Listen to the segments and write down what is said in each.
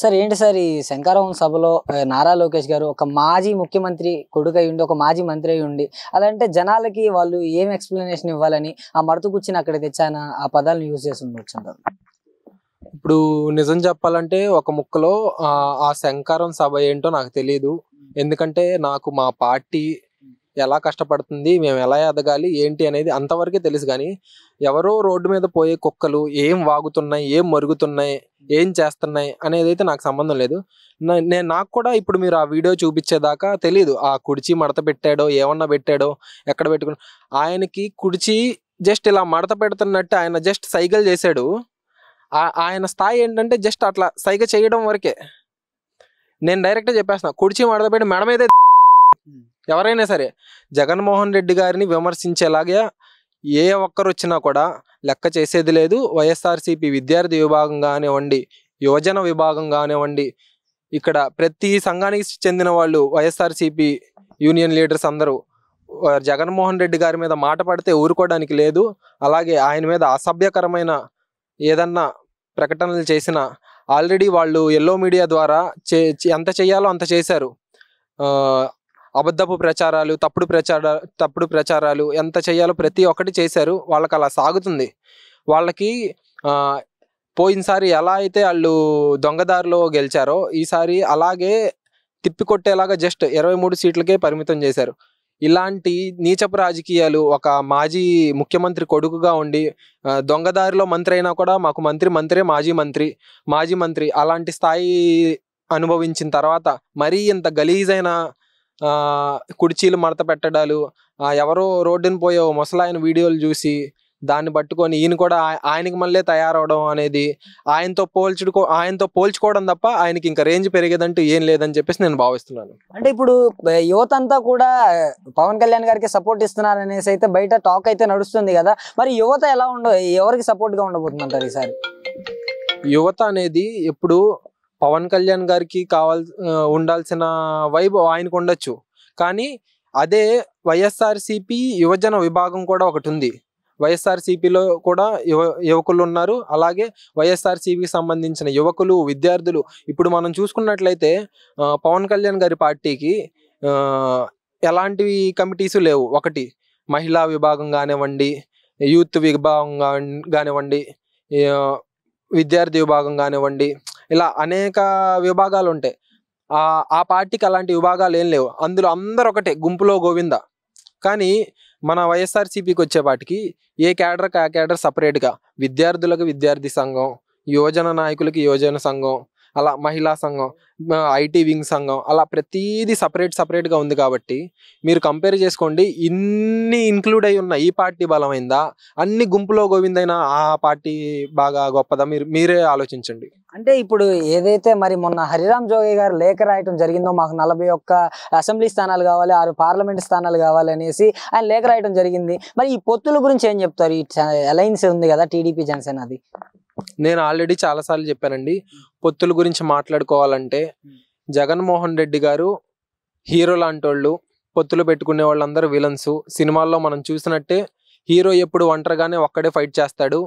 sir ఏంటి sir ఈ శంకరహోం సభలో నారా లోకేష్ గారు ఒక మాజీ ముఖ్యమంత్రి కొడుకు ఉండి ఒక మాజీ మంత్రి అయి ఉండి అలాంటే జనాలకి వాళ్ళు ఏం ఎక్స్ప్లెనేషన్ ఇవ్వాలని ఆ మడత కూర్చుని అక్కడ తెచ్చాన ఆ పదాలను యూజ్ చేసి ఉండొచ్చు ఇప్పుడు నిజం చెప్పాలంటే ఒక ముక్కలో ఆ శంకారం సభ ఏంటో నాకు తెలియదు ఎందుకంటే నాకు మా పార్టీ ఎలా కష్టపడుతుంది మేము ఎలా ఎదగాలి ఏంటి అనేది అంతవరకే తెలుసు కానీ ఎవరో రోడ్డు మీద పోయే కుక్కలు ఏం వాగుతున్నాయి ఏం మరుగుతున్నాయి ఏం చేస్తున్నాయి అనేది అయితే నాకు సంబంధం లేదు నేను నాకు కూడా ఇప్పుడు మీరు ఆ వీడియో చూపించేదాకా తెలియదు ఆ కుడిచి మడత పెట్టాడో ఏమన్నా పెట్టాడో ఎక్కడ పెట్టుకు ఆయనకి కుడిచి జస్ట్ ఇలా మడత పెడుతున్నట్టు ఆయన జస్ట్ సైకిల్ చేశాడు ఆయన స్థాయి ఏంటంటే జస్ట్ అట్లా సైగ చేయడం వరకే నేను డైరెక్ట్గా చెప్పేస్తున్నా కుడిచి మడత పెట్టి మెడ మీద ఎవరైనా సరే జగన్మోహన్ రెడ్డి గారిని విమర్శించేలాగా ఏ ఒక్కరు వచ్చినా కూడా లెక్క చేసేది లేదు వైఎస్ఆర్సీపీ విద్యార్థి విభాగం కానివ్వండి యువజన విభాగం కానివ్వండి ఇక్కడ ప్రతి సంఘానికి చెందిన వాళ్ళు వైఎస్ఆర్సీపీ యూనియన్ లీడర్స్ అందరూ జగన్మోహన్ రెడ్డి గారి మీద మాట పడితే ఊరుకోవడానికి లేదు అలాగే ఆయన మీద అసభ్యకరమైన ఏదన్నా ప్రకటనలు చేసిన ఆల్రెడీ వాళ్ళు ఎల్లో మీడియా ద్వారా చే ఎంత చేయాలో అంత చేశారు అబద్ధపు ప్రచారాలు తప్పుడు ప్రచార తప్పుడు ప్రచారాలు ఎంత చేయాలో ప్రతి ఒక్కటి చేశారు వాళ్ళకి అలా సాగుతుంది వాళ్ళకి పోయినసారి ఎలా అయితే వాళ్ళు దొంగదారిలో గెలిచారో ఈసారి అలాగే తిప్పికొట్టేలాగా జస్ట్ ఇరవై మూడు సీట్లకే పరిమితం చేశారు ఇలాంటి నీచపు రాజకీయాలు ఒక మాజీ ముఖ్యమంత్రి కొడుకుగా ఉండి దొంగదారిలో మంత్రి అయినా కూడా మాకు మంత్రి మంత్రే మాజీ మంత్రి మాజీ మంత్రి అలాంటి స్థాయి అనుభవించిన తర్వాత మరీ ఇంత గలీజైన కుర్చీలు మడత పెట్టడాలు ఎవరో రోడ్డుని పోయే ముసలాయన వీడియోలు చూసి దాన్ని పట్టుకొని ఈయన కూడా ఆయనకి మళ్ళీ తయారవడం అనేది ఆయనతో పోల్చుకో ఆయనతో పోల్చుకోవడం తప్ప ఆయనకి ఇంకా రేంజ్ పెరిగేదంటూ ఏం లేదని చెప్పేసి నేను భావిస్తున్నాను అంటే ఇప్పుడు యువత అంతా కూడా పవన్ కళ్యాణ్ గారికి సపోర్ట్ ఇస్తున్నారు అనేసి అయితే బయట టాక్ అయితే నడుస్తుంది కదా మరి యువత ఎలా ఉండ ఎవరికి సపోర్ట్ గా ఉండబోతుంది అంటారు ఈసారి యువత అనేది ఎప్పుడు పవన్ కళ్యాణ్ గారికి కావాల్ ఉండాల్సిన వైబ్ ఆయనకు ఉండొచ్చు కానీ అదే వైఎస్ఆర్సిపి యువజన విభాగం కూడా ఒకటి ఉంది వైఎస్ఆర్సీపీలో కూడా యువ యువకులు ఉన్నారు అలాగే వైఎస్ఆర్సీపీకి సంబంధించిన యువకులు విద్యార్థులు ఇప్పుడు మనం చూసుకున్నట్లయితే పవన్ కళ్యాణ్ గారి పార్టీకి ఎలాంటివి కమిటీసు లేవు ఒకటి మహిళా విభాగం కానివ్వండి యూత్ విభాగం కానివ్వండి విద్యార్థి విభాగం కానివ్వండి ఇలా అనేక విభాగాలు ఉంటాయి ఆ పార్టీకి అలాంటి విభాగాలు ఏం లేవు అందులో అందరు ఒకటే గుంపులో గోవింద కానీ మన వైఎస్ఆర్సీపీకి వచ్చేపాటికి ఏ క్యాడర్కి ఆ క్యాడర్ సపరేట్గా విద్యార్థులకు విద్యార్థి సంఘం యోజన నాయకులకి యోజన సంఘం అలా మహిళా సంఘం ఐటీ వింగ్ సంఘం అలా ప్రతీది సపరేట్ సపరేట్గా ఉంది కాబట్టి మీరు కంపేర్ చేసుకోండి ఇన్ని ఇంక్లూడ్ అయి ఉన్న ఈ పార్టీ బలమైందా అన్ని గుంపులో గోవిందైనా ఆ పార్టీ బాగా గొప్పదా మీరు మీరే ఆలోచించండి అంటే ఇప్పుడు ఏదైతే మరి మొన్న హరిరామ్ జోగి గారు లేఖ రాయటం జరిగిందో మాకు నలభై ఒక్క అసెంబ్లీ స్థానాలు కావాలి ఆరు పార్లమెంట్ స్థానాలు కావాలి అనేసి ఆయన లేఖ రాయటం జరిగింది మరి ఈ పొత్తుల గురించి ఏం చెప్తారు ఈ అలయన్స్ ఉంది కదా టీడీపీ జనసేన అది నేను ఆల్రెడీ చాలాసార్లు చెప్పానండి పొత్తుల గురించి మాట్లాడుకోవాలంటే జగన్మోహన్ రెడ్డి గారు హీరో వాళ్ళు పొత్తులు పెట్టుకునే వాళ్ళందరూ విలన్స్ సినిమాల్లో మనం చూసినట్టే హీరో ఎప్పుడు ఒంటరిగానే ఒక్కడే ఫైట్ చేస్తాడు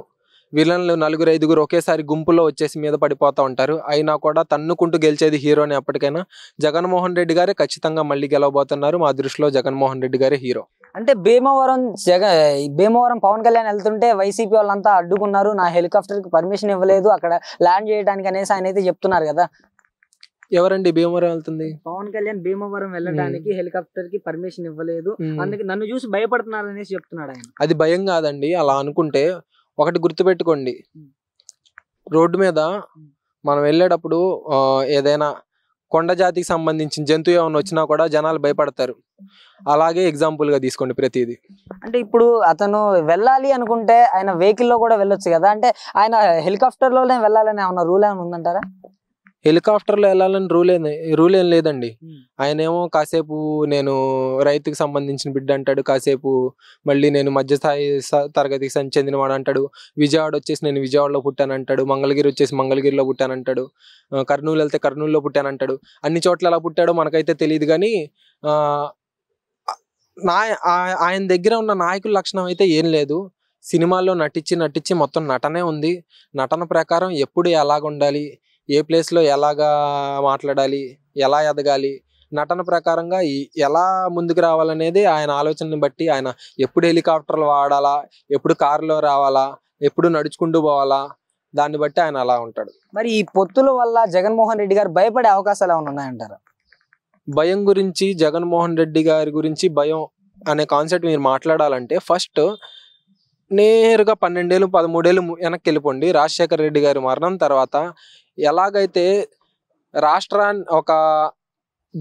విలన్లు నలుగురు ఐదుగురు ఒకేసారి గుంపులో వచ్చేసి మీద పడిపోతూ ఉంటారు అయినా కూడా తన్నుకుంటూ గెలిచేది హీరోని ఎప్పటికైనా జగన్మోహన్ రెడ్డి గారే ఖచ్చితంగా మళ్ళీ గెలవబోతున్నారు మా దృష్టిలో జగన్మోహన్ రెడ్డి గారే హీరో అంటే భీమవరం జగ భీమవరం పవన్ కళ్యాణ్ వెళ్తుంటే వైసీపీ వాళ్ళంతా అడ్డుకున్నారు నా హెలికాప్టర్కి పర్మిషన్ ఇవ్వలేదు అక్కడ ల్యాండ్ చేయడానికి అనేసి ఆయన అయితే చెప్తున్నారు కదా ఎవరండి భీమవరం వెళ్తుంది పవన్ కళ్యాణ్ భీమవరం వెళ్ళడానికి హెలికాప్టర్ కి పర్మిషన్ ఇవ్వలేదు అందుకే నన్ను చూసి భయపడుతున్నారు అనేసి చెప్తున్నాడు ఆయన అది భయం కాదండి అలా అనుకుంటే ఒకటి గుర్తుపెట్టుకోండి రోడ్డు మీద మనం వెళ్ళేటప్పుడు ఏదైనా కొండ జాతికి సంబంధించిన జంతువు ఏమైనా వచ్చినా కూడా జనాలు భయపడతారు అలాగే ఎగ్జాంపుల్ గా తీసుకోండి ప్రతిది అంటే ఇప్పుడు అతను వెళ్ళాలి అనుకుంటే ఆయన వెహికల్ లో కూడా వెళ్ళొచ్చు కదా అంటే ఆయన హెలికాప్టర్ లోనే వెళ్ళాలని ఏమన్నా రూల్ ఏమైనా ఉందంటారా హెలికాప్టర్లో వెళ్ళాలని రూల్ రూల్ ఏం లేదండి ఆయనేమో కాసేపు నేను రైతుకు సంబంధించిన బిడ్డ అంటాడు కాసేపు మళ్ళీ నేను మధ్యస్థాయి తరగతికి చెందినవాడు అంటాడు విజయవాడ వచ్చేసి నేను విజయవాడలో పుట్టాను అంటాడు మంగళగిరి వచ్చేసి మంగళగిరిలో పుట్టాను అంటాడు కర్నూలు వెళ్తే కర్నూలులో పుట్టాను అంటాడు అన్ని చోట్ల ఎలా పుట్టాడో మనకైతే తెలియదు కానీ నా ఆయన దగ్గర ఉన్న నాయకుల లక్షణం అయితే ఏం లేదు సినిమాల్లో నటించి నటించి మొత్తం నటనే ఉంది నటన ప్రకారం ఎప్పుడు ఎలాగుండాలి ఏ ప్లేస్లో ఎలాగా మాట్లాడాలి ఎలా ఎదగాలి నటన ప్రకారంగా ఎలా ముందుకు రావాలనేది ఆయన ఆలోచనని బట్టి ఆయన ఎప్పుడు హెలికాప్టర్లు వాడాలా ఎప్పుడు కారులో రావాలా ఎప్పుడు నడుచుకుంటూ పోవాలా దాన్ని బట్టి ఆయన అలా ఉంటాడు మరి ఈ పొత్తుల వల్ల జగన్మోహన్ రెడ్డి గారు భయపడే అవకాశాలు ఏమైనా ఉన్నాయంటారు భయం గురించి జగన్మోహన్ రెడ్డి గారి గురించి భయం అనే కాన్సెప్ట్ మీరు మాట్లాడాలంటే ఫస్ట్ నేరుగా పన్నెండేళ్ళు పదమూడేళ్ళు వెనక్కి వెళ్ళిపోండి రాజశేఖర రెడ్డి గారి మరణం తర్వాత ఎలాగైతే రాష్ట్రాన్ని ఒక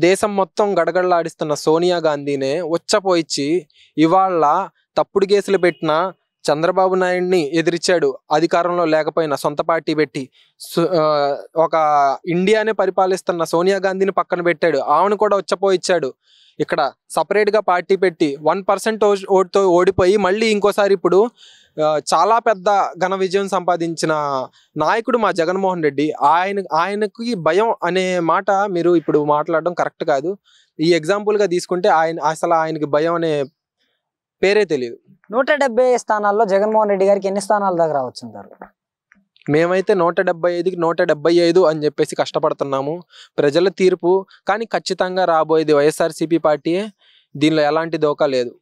దేశం మొత్తం గడగడలాడిస్తున్న సోనియా గాంధీనే వచ్చపోయిచ్చి ఇవాళ తప్పుడు కేసులు పెట్టిన చంద్రబాబు నాయుడిని ఎదిరించాడు అధికారంలో లేకపోయినా సొంత పార్టీ పెట్టి ఒక ఇండియానే పరిపాలిస్తున్న సోనియా గాంధీని పక్కన పెట్టాడు ఆమెను కూడా వచ్చపోయిచ్చాడు ఇక్కడ సపరేట్గా పార్టీ పెట్టి వన్ పర్సెంట్ ఓటుతో ఓడిపోయి మళ్ళీ ఇంకోసారి ఇప్పుడు చాలా పెద్ద ఘన విజయం సంపాదించిన నాయకుడు మా జగన్మోహన్ రెడ్డి ఆయన ఆయనకి భయం అనే మాట మీరు ఇప్పుడు మాట్లాడడం కరెక్ట్ కాదు ఈ ఎగ్జాంపుల్గా తీసుకుంటే ఆయన అసలు ఆయనకి భయం అనే పేరే తెలియదు నూట డెబ్బై స్థానాల్లో జగన్మోహన్ రెడ్డి గారికి ఎన్ని స్థానాల దగ్గర రావచ్చు అంటారు మేమైతే నూట డెబ్బై ఐదుకి నూట డెబ్బై ఐదు అని చెప్పేసి కష్టపడుతున్నాము ప్రజల తీర్పు కానీ ఖచ్చితంగా రాబోయేది వైఎస్ఆర్సీపీ పార్టీ దీనిలో ఎలాంటి దోకా లేదు